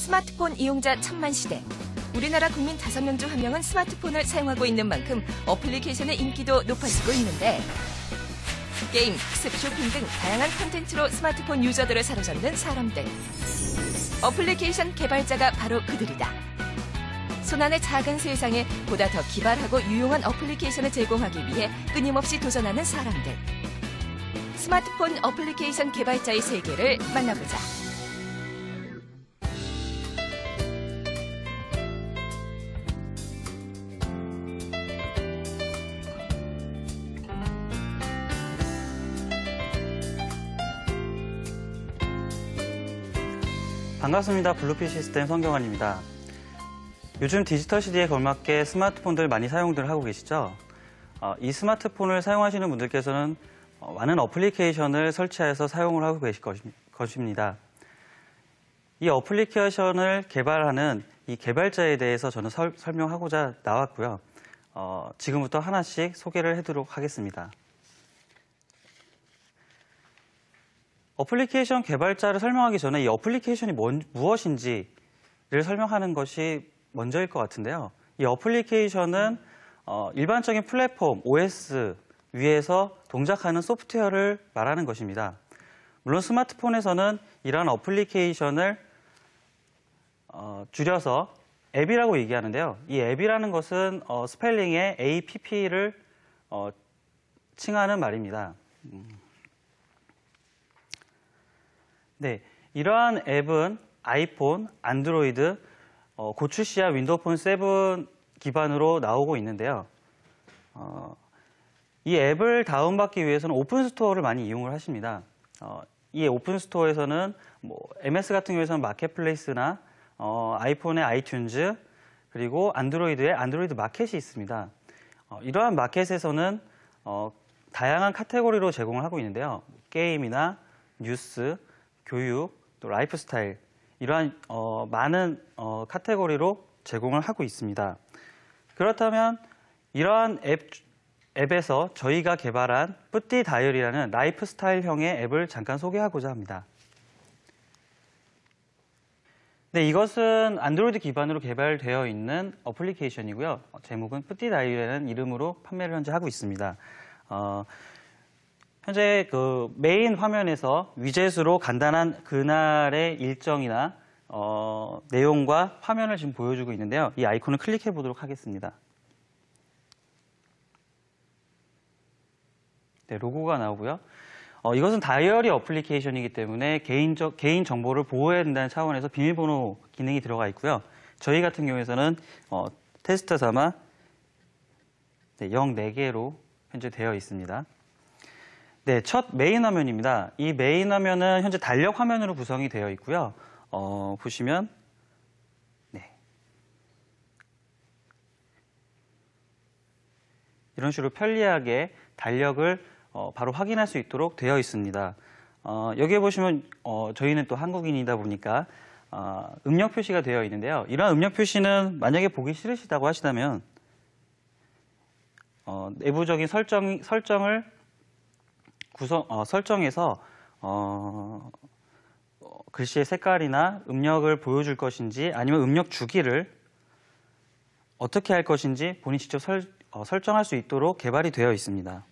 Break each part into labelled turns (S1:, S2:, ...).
S1: 스마트폰 이용자 천만 시대. 우리나라 국민 5명 중 1명은 스마트폰을 사용하고 있는 만큼 어플리케이션의 인기도 높아지고 있는데 게임, 학습, 쇼핑 등 다양한 콘텐츠로 스마트폰 유저들을 사로잡는 사람들. 어플리케이션 개발자가 바로 그들이다. 손안의 작은 세상에 보다 더 기발하고 유용한 어플리케이션을 제공하기 위해 끊임없이 도전하는 사람들. 스마트폰 어플리케이션 개발자의 세계를 만나보자. 반갑습니다. 블루피 시스템 성경환입니다. 요즘 디지털 시대에 걸맞게 스마트폰들 많이 사용들 하고 계시죠? 어, 이 스마트폰을 사용하시는 분들께서는 어, 많은 어플리케이션을 설치해서 사용을 하고 계실 것, 입니다이 어플리케이션을 개발하는 이 개발자에 대해서 저는 설, 명하고자 나왔고요. 어, 지금부터 하나씩 소개를 해도록 하겠습니다. 어플리케이션 개발자를 설명하기 전에 이 어플리케이션이 뭔, 무엇인지를 설명하는 것이 먼저일 것 같은데요. 이 어플리케이션은 어, 일반적인 플랫폼 OS 위에서 동작하는 소프트웨어를 말하는 것입니다. 물론 스마트폰에서는 이러한 어플리케이션을 어, 줄여서 앱이라고 얘기하는데요. 이 앱이라는 것은 어, 스펠링의 APP를 어, 칭하는 말입니다. 음. 네, 이러한 앱은 아이폰, 안드로이드, 어, 고출시와 윈도폰7 기반으로 나오고 있는데요. 어, 이 앱을 다운받기 위해서는 오픈스토어를 많이 이용을 하십니다. 어, 이 오픈스토어에서는 뭐 MS 같은 경우에는 마켓플레이스나 어, 아이폰의 아이튠즈 그리고 안드로이드의 안드로이드 마켓이 있습니다. 어, 이러한 마켓에서는 어, 다양한 카테고리로 제공을 하고 있는데요. 게임이나 뉴스, 교육, 또 라이프 스타일, 이러한 어, 많은 어, 카테고리로 제공을 하고 있습니다. 그렇다면 이러한 앱, 앱에서 저희가 개발한 뿌띠 다이어리라는 라이프 스타일형의 앱을 잠깐 소개하고자 합니다. 네, 이것은 안드로이드 기반으로 개발되어 있는 어플리케이션이고요. 제목은 뿌띠 다이어리라는 이름으로 판매를 현재 하고 있습니다. 어, 현재 그 메인 화면에서 위젯으로 간단한 그날의 일정이나 어, 내용과 화면을 지금 보여주고 있는데요. 이 아이콘을 클릭해 보도록 하겠습니다. 네, 로고가 나오고요. 어, 이것은 다이어리 어플리케이션이기 때문에 개인적, 개인 정보를 보호해야 된다는 차원에서 비밀번호 기능이 들어가 있고요. 저희 같은 경우에는 어, 테스트 삼아 네, 0 4개로 현재 되어 있습니다. 네, 첫 메인 화면입니다. 이 메인 화면은 현재 달력 화면으로 구성이 되어 있고요. 어, 보시면 네. 이런 식으로 편리하게 달력을 어, 바로 확인할 수 있도록 되어 있습니다. 어, 여기에 보시면 어, 저희는 또 한국인이다 보니까 어, 음력 표시가 되어 있는데요. 이런 음력 표시는 만약에 보기 싫으시다고 하시다면 어, 내부적인 설정, 설정을 구성 어, 설정에서 어, 글씨의 색깔이나 음력을 보여줄 것인지 아니면 음력 주기를 어떻게 할 것인지 본인 직접 설, 어, 설정할 수 있도록 개발이 되어 있습니다.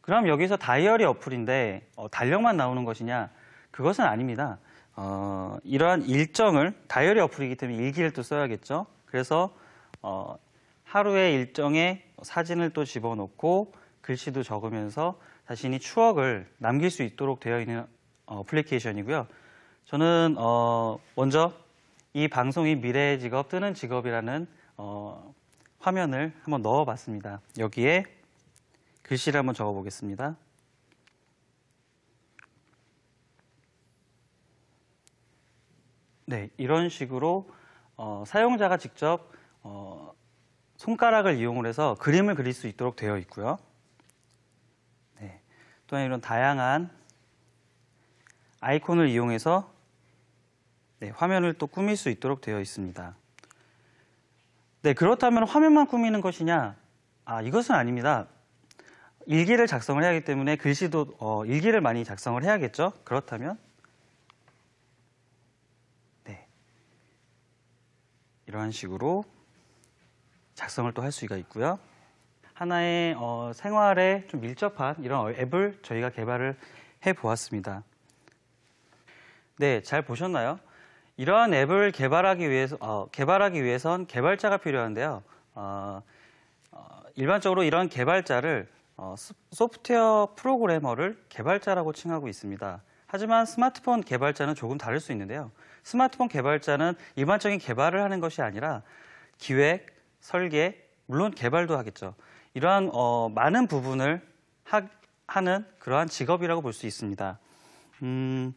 S1: 그럼 여기서 다이어리 어플인데 어, 달력만 나오는 것이냐? 그것은 아닙니다. 어, 이러한 일정을 다이어리 어플이기 때문에 일기를 또 써야겠죠. 그래서 어, 하루의 일정에 사진을 또 집어넣고 글씨도 적으면서 자신이 추억을 남길 수 있도록 되어 있는 어플리케이션이고요. 저는 어 먼저 이 방송이 미래의 직업 뜨는 직업이라는 어 화면을 한번 넣어봤습니다. 여기에 글씨를 한번 적어보겠습니다. 네, 이런 식으로 어, 사용자가 직접 어, 손가락을 이용해서 그림을 그릴 수 있도록 되어 있고요. 또한 이런 다양한 아이콘을 이용해서 네, 화면을 또 꾸밀 수 있도록 되어 있습니다. 네, 그렇다면 화면만 꾸미는 것이냐? 아, 이것은 아닙니다. 일기를 작성을 해야 하기 때문에 글씨도 어, 일기를 많이 작성을 해야겠죠? 그렇다면 네, 이러한 식으로 작성을 또 할 수가 있고요. 하나의 어, 생활에 좀 밀접한 이런 앱을 저희가 개발을 해보았습니다. 네, 잘 보셨나요? 이러한 앱을 개발하기 위해서 어, 개발하기 위해선 개발자가 필요한데요. 어, 어, 일반적으로 이런 개발자를 어, 소프트웨어 프로그래머를 개발자라고 칭하고 있습니다. 하지만 스마트폰 개발자는 조금 다를 수 있는데요. 스마트폰 개발자는 일반적인 개발을 하는 것이 아니라 기획, 설계, 물론 개발도 하겠죠. 이러한 어, 많은 부분을 하, 하는 그러한 직업이라고 볼 수 있습니다. 음,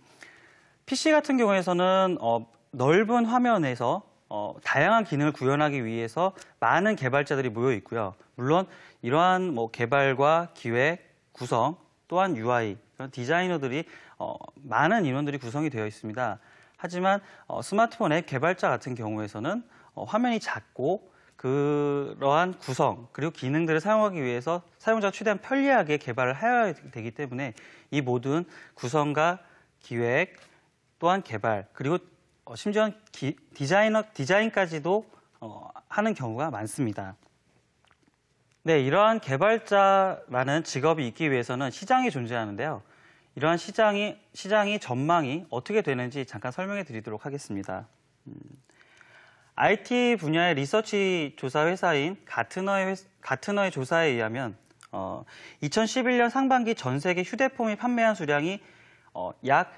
S1: PC 같은 경우에서는 어, 넓은 화면에서 어, 다양한 기능을 구현하기 위해서 많은 개발자들이 모여 있고요. 물론 이러한 뭐 개발과 기획, 구성, 또한 UI, 그런 디자이너들이 어, 많은 인원들이 구성이 되어 있습니다. 하지만 어, 스마트폰 의 개발자 같은 경우에서는 어, 화면이 작고 그러한 구성 그리고 기능들을 사용하기 위해서 사용자가 최대한 편리하게 개발을 해야 되기 때문에 이 모든 구성과 기획 또한 개발 그리고 어, 심지어 기, 디자이너 디자인까지도 어, 하는 경우가 많습니다. 네, 이러한 개발자라는 직업이 있기 위해서는 시장이 존재하는데요. 이러한 시장이 시장이 전망이 어떻게 되는지 잠깐 설명해 드리도록 하겠습니다. 음. IT 분야의 리서치 조사 회사인 가트너의, 가트너의 조사에 의하면 어, 2011년 상반기 전 세계 휴대폰이 판매한 수량이 어, 약